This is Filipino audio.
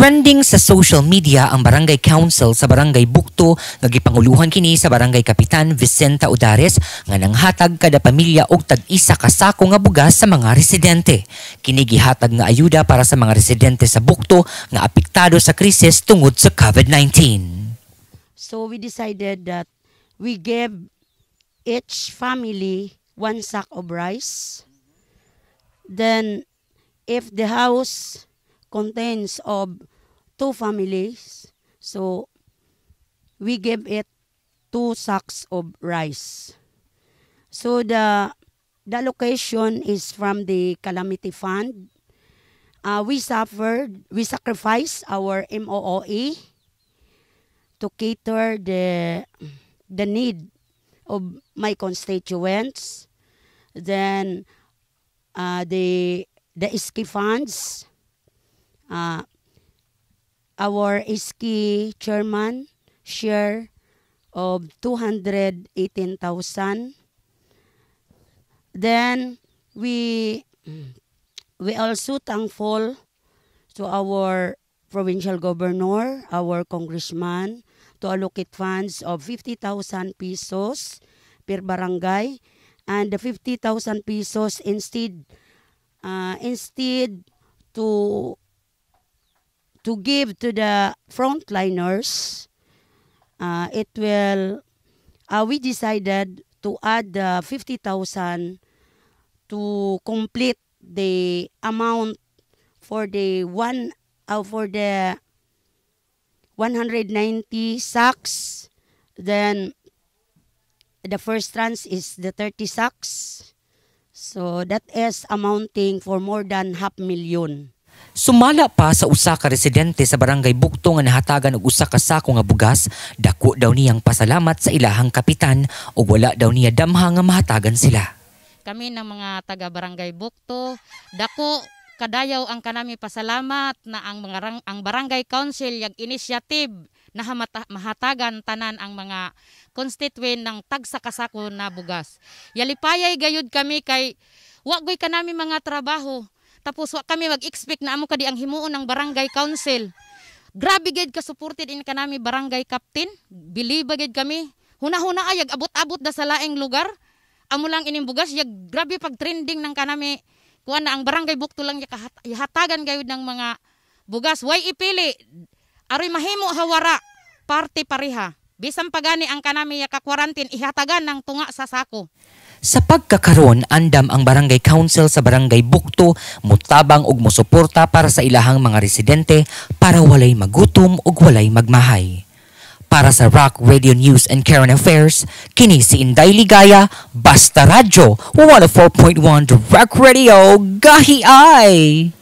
Trending sa social media ang Barangay Council sa Barangay Bukto nga gipanguluhan kini sa Barangay Kapitan Vicenta Udares nga nanghatag kada pamilya og tag-isa ka sako nga bugas sa mga residente. Kini gihatag nga ayuda para sa mga residente sa Bukto nga apektado sa krisis tungod sa COVID-19. So we decided that we gave each family one sack of rice. Then if the house contains of two families. So, we gave it two sacks of rice. So, the, the location is from the Calamity Fund. Uh, we suffered, we sacrificed our MOOE to cater the, the need of my constituents. Then, uh, the, the SKI funds, uh, our SK chairman share of 218,000. Then we we also thankful to our provincial governor, our congressman, to allocate funds of 50,000 pesos per barangay and the 50,000 pesos instead uh, instead to to give to the frontliners, uh, it will, uh, we decided to add uh, 50,000 to complete the amount for the one, uh, for the 190 sacks. Then the first tranche is the 30 sacks. So that is amounting for more than half million. Sumala pa sa usa ka residente sa barangay Bukto nga nahatagan og usa ka sako nga bugas, dako daw niyang pasalamat sa ilahang kapitan ug wala daw niya damha nga mahatagan sila. Kami ng mga taga barangay Bukto, dako kadayaw ang kanami pasalamat na ang mga ang barangay council yag initiative na mahatagan tanan ang mga constituent ng tagsakasako na bugas. Yalipayay gayud kami kay wa goy kanami mga trabaho tapos wa kami mag-expect na amo kadi ang himuon ng barangay council. Grabe gid ka supported in kanami barangay captain. Believe gid kami. Huna-huna ayag abot-abot da sa laing lugar. Amo lang inimbugas yag grabe pag trending ng kanami kuan na ang barangay bukto lang yahatagan gayud ng mga bugas. Why ipili? Aroy mahimo hawara parte pareha. Bisan pagani ang kanami ka quarantine ihatagan ng tunga sa sako. Sa pagkakaron, andam ang barangay council sa barangay Bukto, mutabang ug musuporta para sa ilahang mga residente para walay magutom ug walay magmahay. Para sa Rock Radio News and Current Affairs, kini si Inday Ligaya, Basta Radyo, 104.1 Rock Radio, Gahi Ay!